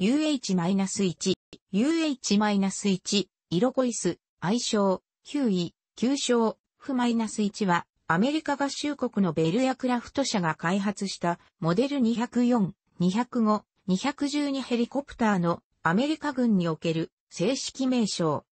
UH-1、UH-1、イロコイス、愛称、9位、9章 F-1 は、アメリカ合衆国のベルヤクラフト社が開発したモデル204、205、212ヘリコプターのアメリカ軍における正式名称。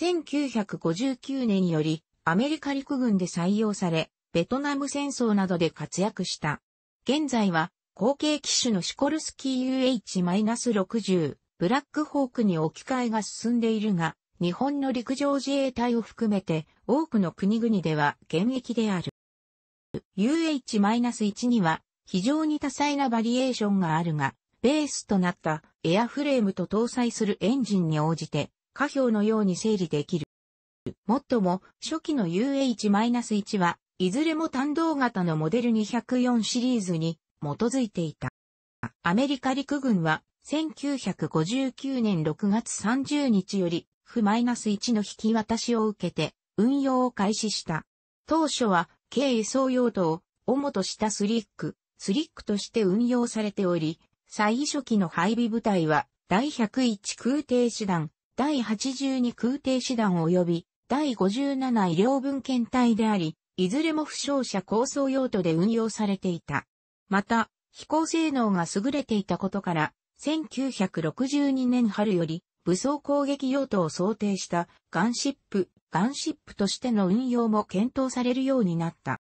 1959年よりアメリカ陸軍で採用され、ベトナム戦争などで活躍した。現在は後継機種のシコルスキー UH-60、ブラックホークに置き換えが進んでいるが、日本の陸上自衛隊を含めて多くの国々では現役である。UH-1 には非常に多彩なバリエーションがあるが、ベースとなったエアフレームと搭載するエンジンに応じて、下表のように整理できる。もっとも、初期の UH-1 は、いずれも単動型のモデル204シリーズに基づいていた。アメリカ陸軍は1959年6月30日より、負マイナス1の引き渡しを受けて運用を開始した。当初は、軽輸送用途を主としたスリック、スリックとして運用されており、最初期の配備部隊は、第101空挺師団、第82空挺師団及び、第57医療文献隊であり、いずれも負傷者構想用途で運用されていた。また、飛行性能が優れていたことから、1962年春より武装攻撃用途を想定したガンシップ、ガンシップとしての運用も検討されるようになった。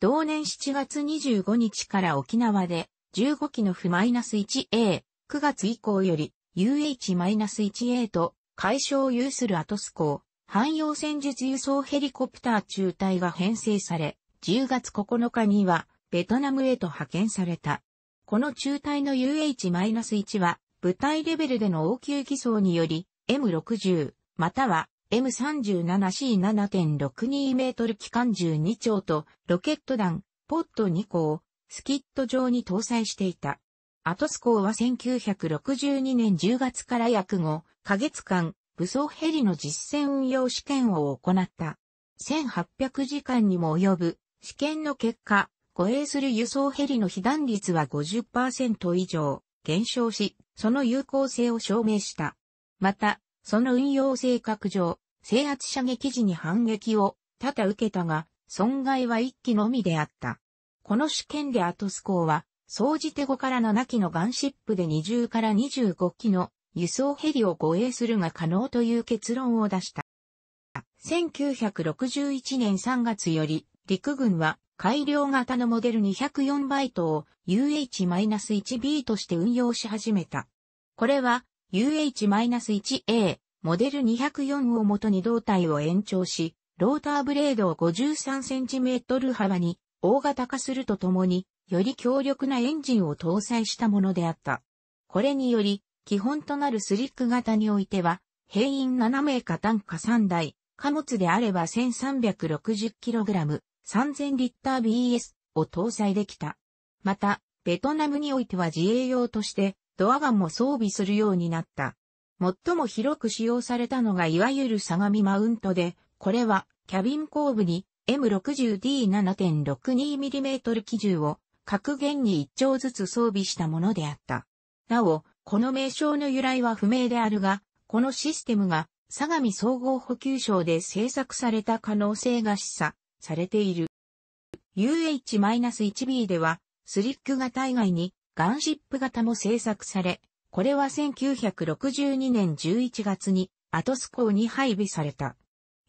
同年7月25日から沖縄で15機の F-1A、9月以降より UH-1A と解消を有するアトス港、汎用戦術輸送ヘリコプター中隊が編成され、10月9日にはベトナムへと派遣された。この中隊の UH-1 は、部隊レベルでの応急偽装により、M60、または M37C7.62 メートル機関銃2丁と、ロケット弾、ポット2個を、スキット上に搭載していた。アトス港は1962年10月から約5ヶ月間、武装ヘリの実戦運用試験を行った。1800時間にも及ぶ試験の結果、護衛する輸送ヘリの被弾率は50%以上減少し、その有効性を証明した。また、その運用性格上、制圧射撃時に反撃を多々受けたが、損害は1機のみであった。この試験でアトス港は、総じて5から7機のガンシップで20から25機の輸送ヘリを護衛するが可能という結論を出した。1961年3月より陸軍は改良型のモデル204バイトを UH-1B として運用し始めた。これは UH-1A モデル204をもとに胴体を延長し、ローターブレードを 53cm 幅に大型化するとともに、より強力なエンジンを搭載したものであった。これにより、基本となるスリック型においては、兵員7名か単価3台、貨物であれば 1360kg、3000リッター BS を搭載できた。また、ベトナムにおいては自衛用としてドアガンも装備するようになった。最も広く使用されたのがいわゆる相模マウントで、これはキャビン後部に M60D7.62mm 機銃を各弦に1丁ずつ装備したものであった。なお、この名称の由来は不明であるが、このシステムが相模総合補給省で製作された可能性が示唆されている。UH-1B では、スリック型以外に、ガンシップ型も製作され、これは1962年11月に、アトスコーに配備された。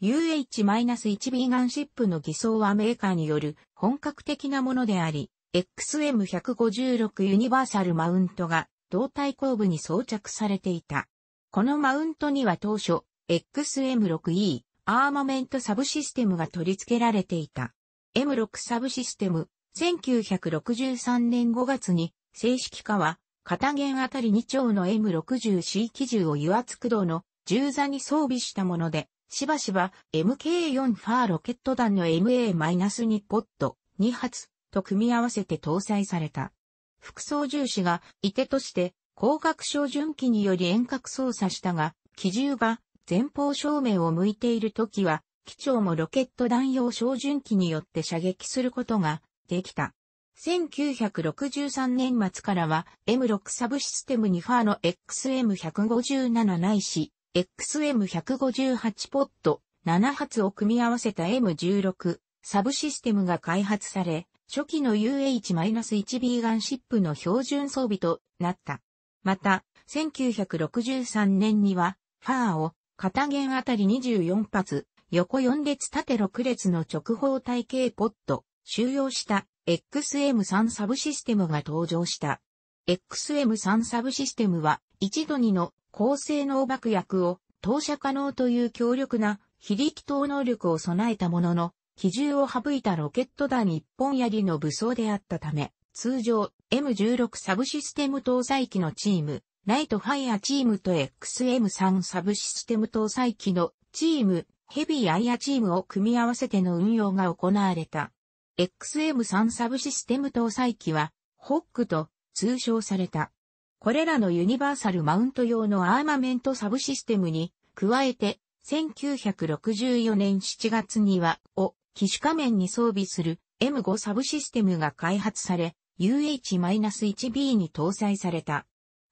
UH-1B ガンシップの偽装はメーカーによる本格的なものであり、XM156 ユニバーサルマウントが胴体後部に装着されていた。このマウントには当初、XM6E、アーマメントサブシステムが取り付けられていた。M6 サブシステム、1963年5月に正式化は、片弦あたり2丁の M60C 機銃を油圧駆動の銃座に装備したもので、しばしば MK4 ファーロケット弾の MA-2 ポット2発と組み合わせて搭載された。副操縦士がいてとして、高角照準器により遠隔操作したが、機銃が前方正面を向いているときは、機長もロケット弾用照準機によって射撃することができた。1963年末からは M6 サブシステムにファーの XM157 ないし XM158 ポット7発を組み合わせた M16 サブシステムが開発され、初期の UH-1B ガンシップの標準装備となった。また、1963年には、ファーを片弦あたり24発、横4列縦6列の直方体系ポット、収容した XM3 サブシステムが登場した。XM3 サブシステムは一度にの高性能爆薬を投射可能という強力な非力投能力を備えたものの、比重を省いたロケット弾一本槍の武装であったため、通常 M16 サブシステム搭載機のチームライトファイアチームと XM3 サブシステム搭載機のチーム、ヘビーアイアチームを組み合わせての運用が行われた。XM3 サブシステム搭載機は、ホックと通称された。これらのユニバーサルマウント用のアーマメントサブシステムに、加えて、1964年7月には、を、機種仮面に装備する M5 サブシステムが開発され、UH-1B に搭載された。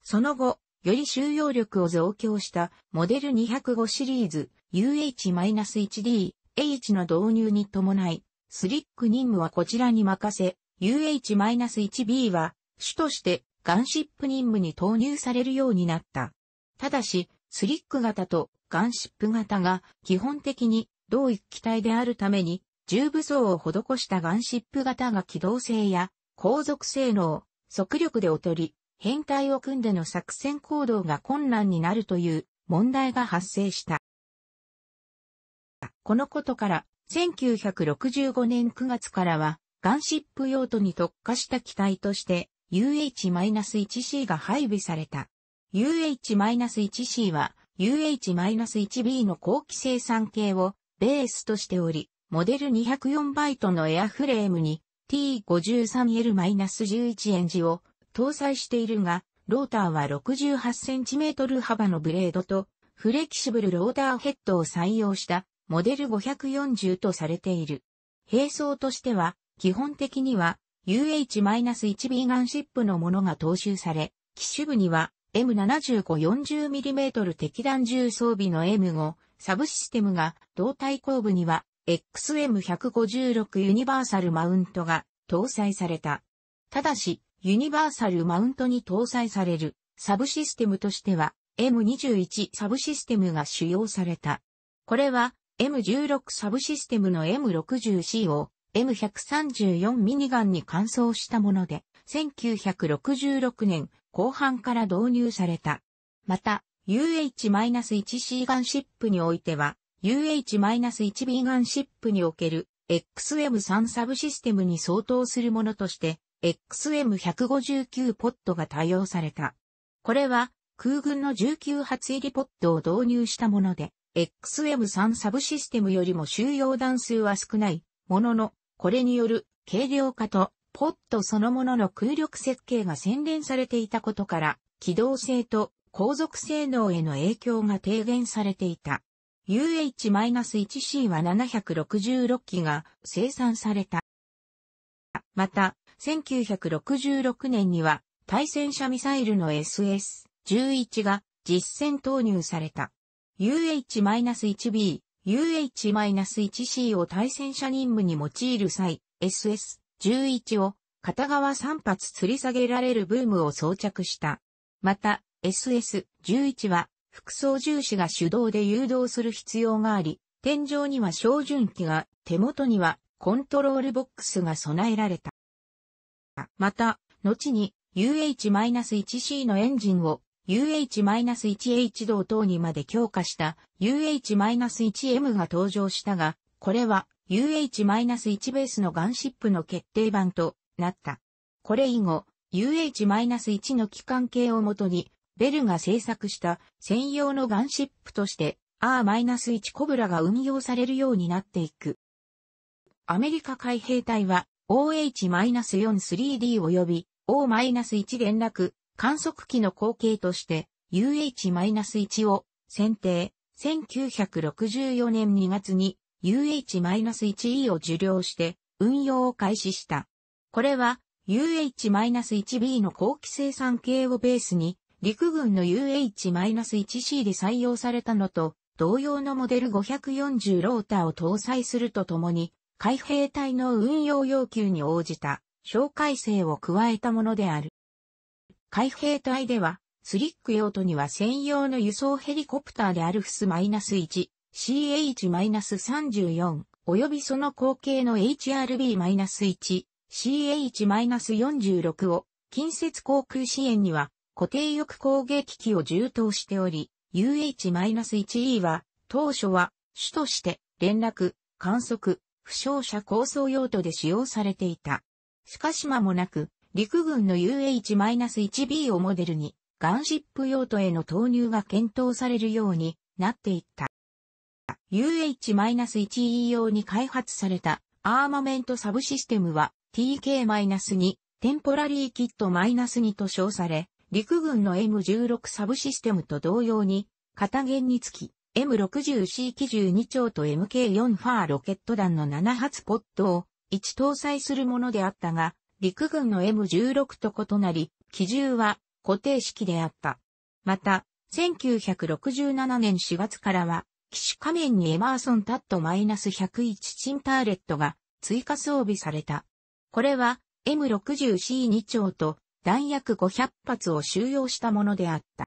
その後、より収容力を増強したモデル205シリーズ UH-1D H の導入に伴い、スリック任務はこちらに任せ、UH-1B は主としてガンシップ任務に投入されるようになった。ただし、スリック型とガンシップ型が基本的に同一機体であるために、重武装を施したガンシップ型が機動性や航続性能、速力で劣り、編隊を組んでの作戦行動が困難になるという問題が発生した。このことから、1965年9月からは、ガンシップ用途に特化した機体として UH-1C が配備された。UH-1C は UH-1B の後期生産系をベースとしており、モデル204バイトのエアフレームに T53L-11 エンジを搭載しているが、ローターは 68cm 幅のブレードと、フレキシブルローターヘッドを採用したモデル540とされている。並走としては、基本的には UH-1B ガンシップのものが踏襲され、機種部には M7540mm 敵弾銃装備の M5 サブシステムが、胴体後部には XM156 ユニバーサルマウントが搭載された。ただし、ユニバーサルマウントに搭載されるサブシステムとしては M21 サブシステムが使用された。これは M16 サブシステムの M60C を M134 ミニガンに換装したもので、1966年後半から導入された。また、UH-1C ガンシップにおいては、UH-1B ガンシップにおける XM3 サブシステムに相当するものとして XM159 ポットが多用された。これは空軍の19発入りポットを導入したもので、XM3 サブシステムよりも収容段数は少ないものの、これによる軽量化とポットそのものの空力設計が洗練されていたことから、機動性と航続性能への影響が低減されていた。UH-1C は766機が生産された。また、1966年には対戦車ミサイルの SS-11 が実戦投入された。UH-1B、UH-1C を対戦車任務に用いる際、SS-11 を片側3発吊り下げられるブームを装着した。また、SS-11 は副操縦士が手動で誘導する必要があり、天井には照準器が、手元にはコントロールボックスが備えられた。また、後に UH-1C のエンジンを UH-1H 同等にまで強化した UH-1M が登場したが、これは UH-1 ベースのガンシップの決定版となった。これ以後、UH-1 の機関系をもとに、ベルが製作した専用のガンシップとして R-1 コブラが運用されるようになっていく。アメリカ海兵隊は OH-4-3D 及び O-1 連絡観測機の後継として UH-1 を選定。1964年2月に UH-1E を受領して運用を開始した。これは UH-1B の後期生産系をベースに陸軍の UH-1C で採用されたのと同様のモデル540ローターを搭載するとともに海兵隊の運用要求に応じた小改正を加えたものである。海兵隊では、スリック用途には専用の輸送ヘリコプターでアルフス -1、CH-34、及びその後継の HRB-1、CH-46 を、近接航空支援には、固定翼攻撃機を充当しており、UH-1E は、当初は、主として、連絡、観測、負傷者構想用途で使用されていた。しかし間もなく、陸軍の UH-1B をモデルに、ガンシップ用途への投入が検討されるようになっていった。UH-1E 用に開発されたアーマメントサブシステムは TK-2 テンポラリーキット -2 と称され、陸軍の M16 サブシステムと同様に、片弦につき、M60C 機銃2丁と MK4 ファーロケット弾の7発ポットを1搭載するものであったが、陸軍の M16 と異なり、機銃は固定式であった。また、1967年4月からは、機種仮面にエマーソンタット -101 チンターレットが追加装備された。これは M60C2 丁と弾薬500発を収容したものであった。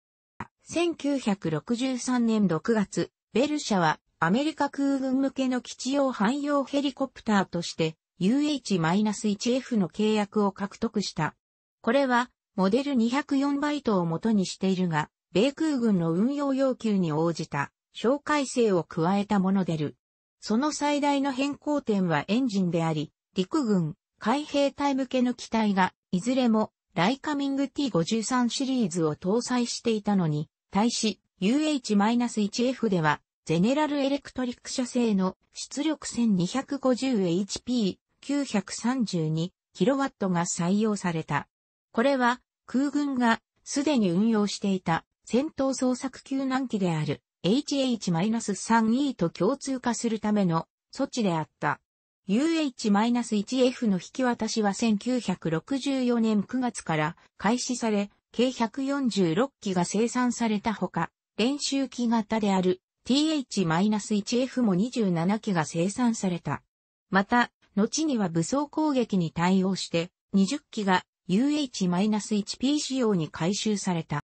1963年6月、ベル社はアメリカ空軍向けの基地用汎用ヘリコプターとして UH-1F の契約を獲得した。これはモデル204バイトを元にしているが、米空軍の運用要求に応じた小改正を加えたものでる。その最大の変更点はエンジンであり、陸軍、海兵隊向けの機体が、いずれもライカミング T53 シリーズを搭載していたのに、対し UH-1F では、ゼネラルエレクトリック社製の出力 1250HP932kW が採用された。これは空軍がすでに運用していた戦闘捜索救難機である HH-3E と共通化するための措置であった。UH-1F の引き渡しは1964年9月から開始され、計146機が生産されたほか、練習機型である TH-1F も27機が生産された。また、後には武装攻撃に対応して20機が UH-1P 仕様に回収された。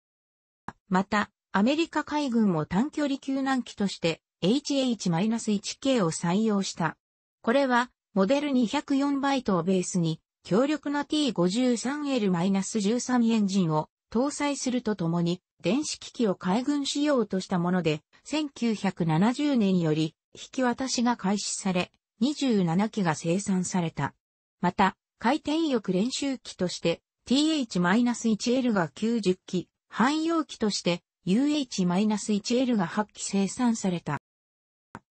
また、アメリカ海軍も短距離救難機として HH-1K を採用した。これは、モデル204バイトをベースに、強力な T53L-13 エンジンを搭載するとともに、電子機器を海軍仕様としたもので、1970年より引き渡しが開始され、27機が生産された。また、回転翼練習機として TH-1L が90機、汎用機として UH-1L が8機生産された。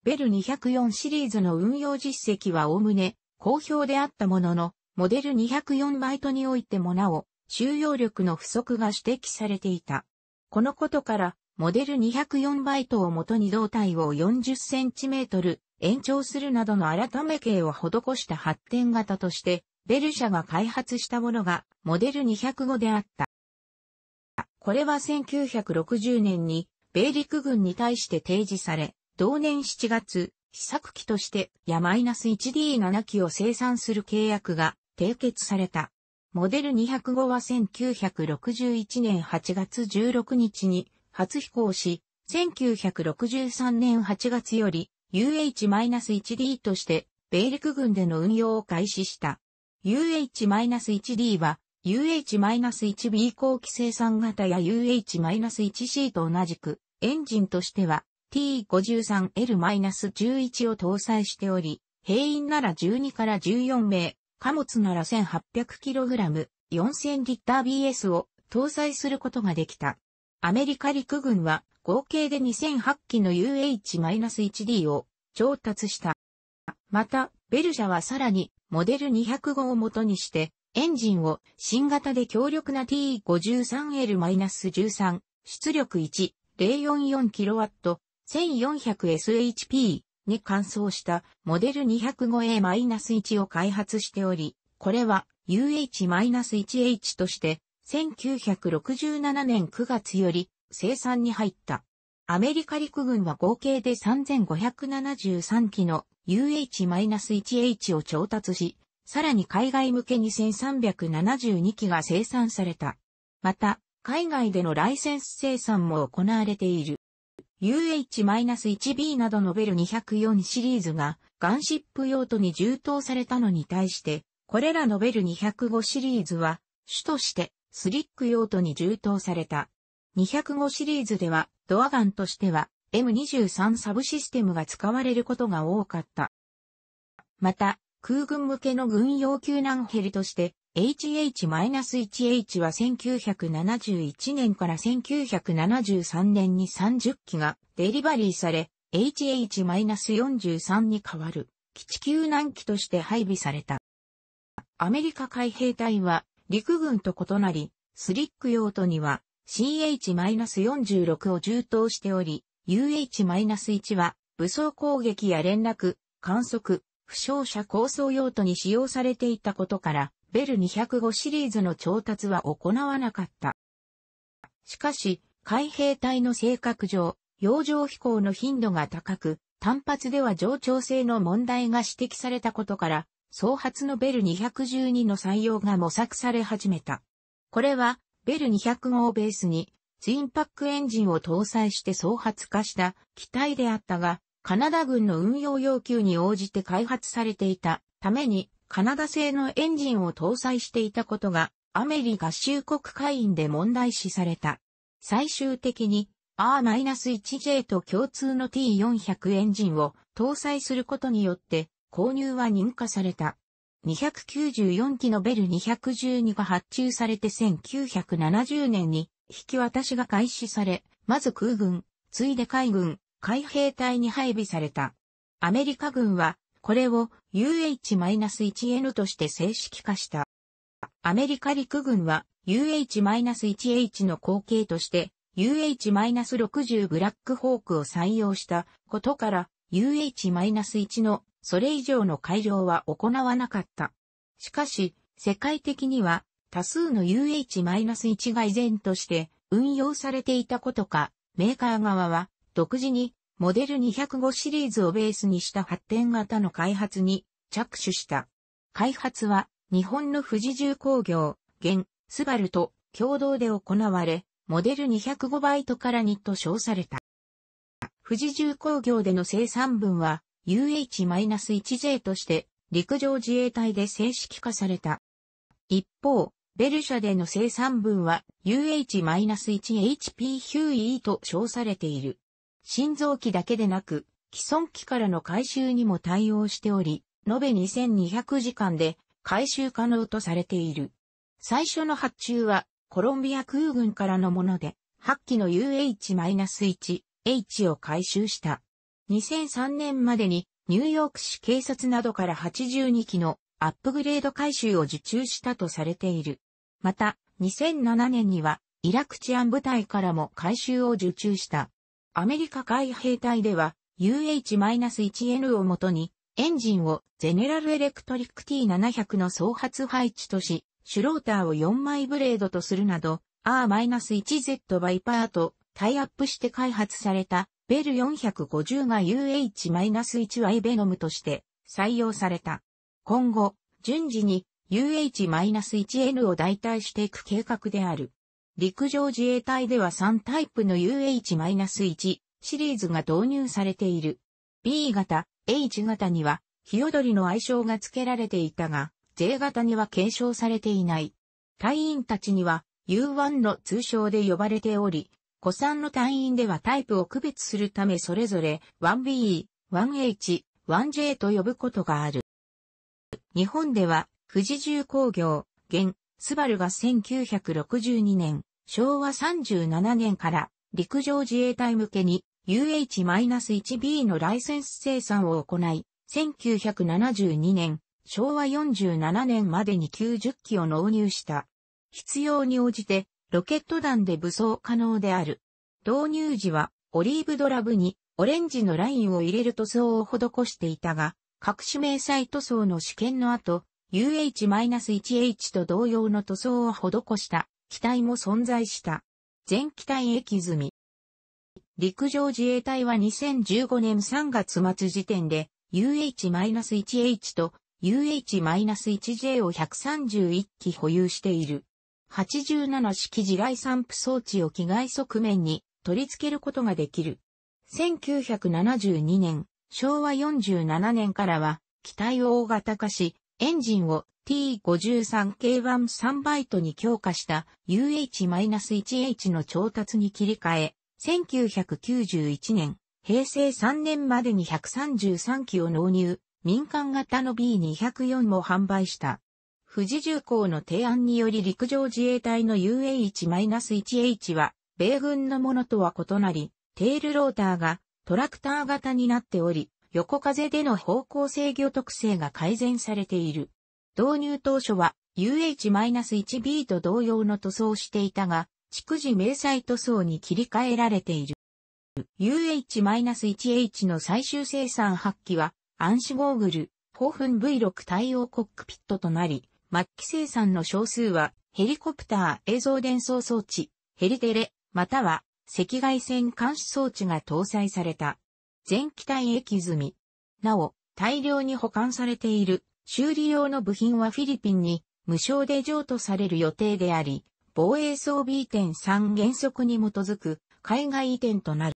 ベル204シリーズの運用実績はおおむね好評であったものの、モデル204バイトにおいてもなお、収容力の不足が指摘されていた。このことから、モデル204バイトをもとに胴体を40センチメートル延長するなどの改め形を施した発展型として、ベル社が開発したものがモデル205であった。これは1960年に米陸軍に対して提示され、同年7月、試作機としてヤ -1D7 機を生産する契約が締結された。モデル205は1961年8月16日に初飛行し、1963年8月より UH-1D として米陸軍での運用を開始した。UH-1D は UH-1B 後期生産型や UH-1C と同じくエンジンとしては T53L-11 を搭載しており、兵員なら12から14名、貨物なら 1800kg、4000リッター BS を搭載することができた。アメリカ陸軍は合計で2008機の UH-1D を調達した。また、ベルャはさらにモデル2 0 5を元にして、エンジンを新型で強力な T53L-13 出力1、044kW、1400SHP に換装したモデル 205A-1 を開発しており、これは UH-1H として1967年9月より生産に入った。アメリカ陸軍は合計で3573機の UH-1H を調達し、さらに海外向けに1372機が生産された。また、海外でのライセンス生産も行われている。UH-1B などノベル204シリーズがガンシップ用途に充当されたのに対して、これらのベル205シリーズは主としてスリック用途に充当された。205シリーズではドアガンとしては M23 サブシステムが使われることが多かった。また、空軍向けの軍用救難ヘリとして HH-1H は1971年から1973年に30機がデリバリーされ、HH-43 に変わる基地救難機として配備された。アメリカ海兵隊は陸軍と異なり、スリック用途には CH-46 を充当しており、UH-1 は武装攻撃や連絡、観測、負傷者構想用途に使用されていたことから、ベル205シリーズの調達は行わなかった。しかし、海兵隊の性格上、洋上飛行の頻度が高く、単発では上長性の問題が指摘されたことから、総発のベル212の採用が模索され始めた。これは、ベル205をベースに、ツインパックエンジンを搭載して総発化した機体であったが、カナダ軍の運用要求に応じて開発されていたために、カナダ製のエンジンを搭載していたことが、アメリ合衆国会員で問題視された。最終的に R-1J と共通の T400 エンジンを搭載することによって購入は認可された。294機のベル212が発注されて1970年に引き渡しが開始され、まず空軍、ついで海軍、海兵隊に配備された。アメリカ軍はこれを UH-1N として正式化した。アメリカ陸軍は UH-1H の後継として UH-60 ブラックホークを採用したことから UH-1 のそれ以上の改良は行わなかった。しかし、世界的には多数の UH-1 が依然として運用されていたことか、メーカー側は独自にモデル205シリーズをベースにした発展型の開発に着手した。開発は日本の富士重工業、現、スバルと共同で行われ、モデル205バイトから2と称された。富士重工業での生産分は UH-1J として陸上自衛隊で正式化された。一方、ベル社での生産分は UH-1HP ヒューイーと称されている。心臓器だけでなく、既存機からの回収にも対応しており、延べ2200時間で回収可能とされている。最初の発注はコロンビア空軍からのもので、8機の UH-1、H を回収した。2003年までにニューヨーク市警察などから82機のアップグレード回収を受注したとされている。また、2007年にはイラク治安部隊からも回収を受注した。アメリカ海兵隊では UH-1N をもとにエンジンをゼネラルエレクトリック T700 の総発配置とし、シュローターを4枚ブレードとするなど R-1Z バイパーとタイアップして開発されたベル450が UH-1Y ベノムとして採用された。今後、順次に UH-1N を代替していく計画である。陸上自衛隊では3タイプの UH-1 シリーズが導入されている。B 型、H 型には、ヒヨドリの愛称が付けられていたが、J 型には継承されていない。隊員たちには、U1 の通称で呼ばれており、古参の隊員ではタイプを区別するためそれぞれ 1B、1H、1J と呼ぶことがある。日本では、富士重工業、現、スバルが1962年、昭和37年から陸上自衛隊向けに UH-1B のライセンス生産を行い、1972年、昭和47年までに90機を納入した。必要に応じてロケット弾で武装可能である。導入時はオリーブドラブにオレンジのラインを入れる塗装を施していたが、各種迷彩塗装の試験の後、UH-1H と同様の塗装を施した機体も存在した。全機体液済み。陸上自衛隊は2015年3月末時点で UH-1H と UH-1J を131機保有している。87式地雷散布装置を機外側面に取り付けることができる。1972年、昭和47年からは、機体を大型化し、エンジンを T53K13 バイトに強化した UH-1H の調達に切り替え、1991年、平成3年までに133機を納入、民間型の B204 も販売した。富士重工の提案により陸上自衛隊の UH-1H は、米軍のものとは異なり、テールローターがトラクター型になっており、横風での方向制御特性が改善されている。導入当初は UH-1B と同様の塗装をしていたが、逐次明細塗装に切り替えられている。UH-1H の最終生産発揮は、暗視ゴーグル、ォーフン V6 対応コックピットとなり、末期生産の少数は、ヘリコプター映像伝送装置、ヘリテレ、または赤外線監視装置が搭載された。全機体液済み。なお、大量に保管されている修理用の部品はフィリピンに無償で譲渡される予定であり、防衛装備移転3原則に基づく海外移転となる。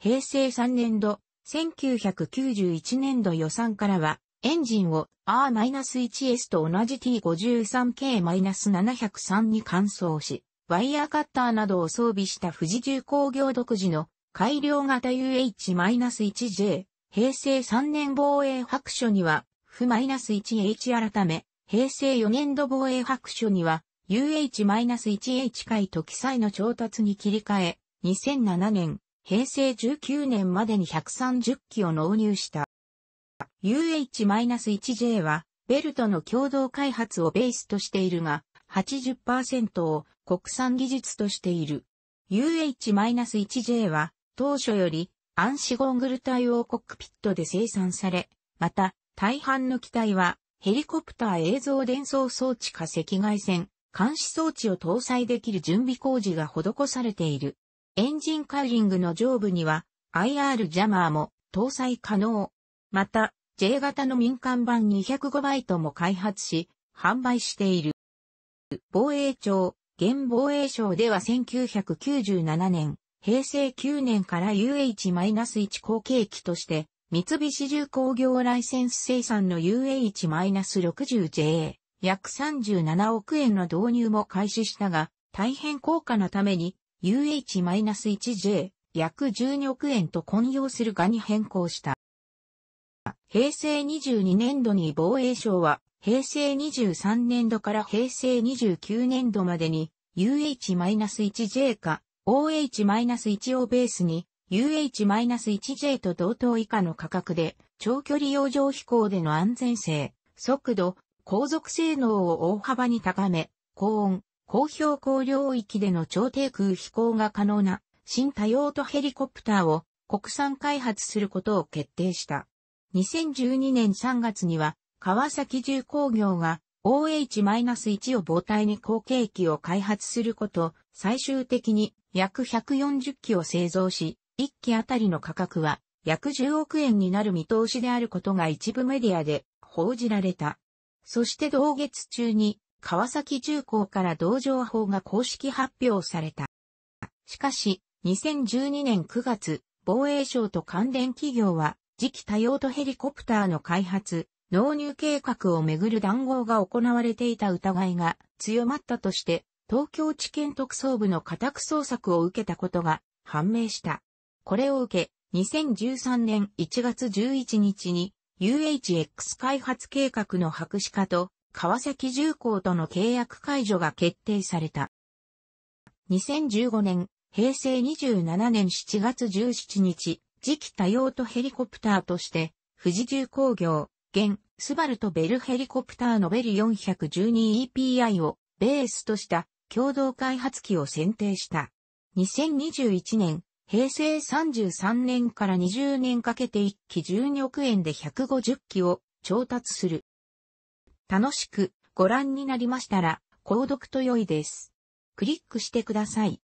平成3年度、1991年度予算からは、エンジンを R-1S と同じ T53K-703 に換装し、ワイヤーカッターなどを装備した富士重工業独自の改良型 UH-1J、平成3年防衛白書には、F-1H 改め、平成4年度防衛白書には、UH-1H 回と記載の調達に切り替え、2007年、平成19年までに130機を納入した。UH-1J は、ベルトの共同開発をベースとしているが、80%を国産技術としている。UH-1J は、当初より暗視ゴングル対をコックピットで生産され、また大半の機体はヘリコプター映像伝送装置か赤外線監視装置を搭載できる準備工事が施されている。エンジンカーリングの上部には IR ジャマーも搭載可能。また J 型の民間版205バイトも開発し、販売している。防衛庁、現防衛省では1997年、平成9年から UH-1 後継機として、三菱重工業ライセンス生産の UH-60JA、約37億円の導入も開始したが、大変高価なために、UH-1J、約12億円と混用するがに変更した。平成22年度に防衛省は、平成23年度から平成29年度までに、UH-1J か OH-1 をベースに UH-1J と同等以下の価格で長距離洋上飛行での安全性、速度、航続性能を大幅に高め、高温、高標高領域での超低空飛行が可能な新多用途ヘリコプターを国産開発することを決定した。2012年3月には川崎重工業が OH-1 を母体に後継機を開発すること、最終的に約140機を製造し、1機あたりの価格は約10億円になる見通しであることが一部メディアで報じられた。そして同月中に川崎重工から同情報が公式発表された。しかし、2012年9月、防衛省と関連企業は、次期多用途ヘリコプターの開発、納入計画をめぐる談合が行われていた疑いが強まったとして、東京地検特捜部の家宅捜索を受けたことが判明した。これを受け、2013年1月11日に UHX 開発計画の白紙化と川崎重工との契約解除が決定された。2015年、平成27年7月17日、次期多用途ヘリコプターとして、富士重工業、現、スバルとベルヘリコプターのベル 412EPI をベースとした共同開発機を選定した。2021年、平成33年から20年かけて1機12億円で150機を調達する。楽しくご覧になりましたら、購読と良いです。クリックしてください。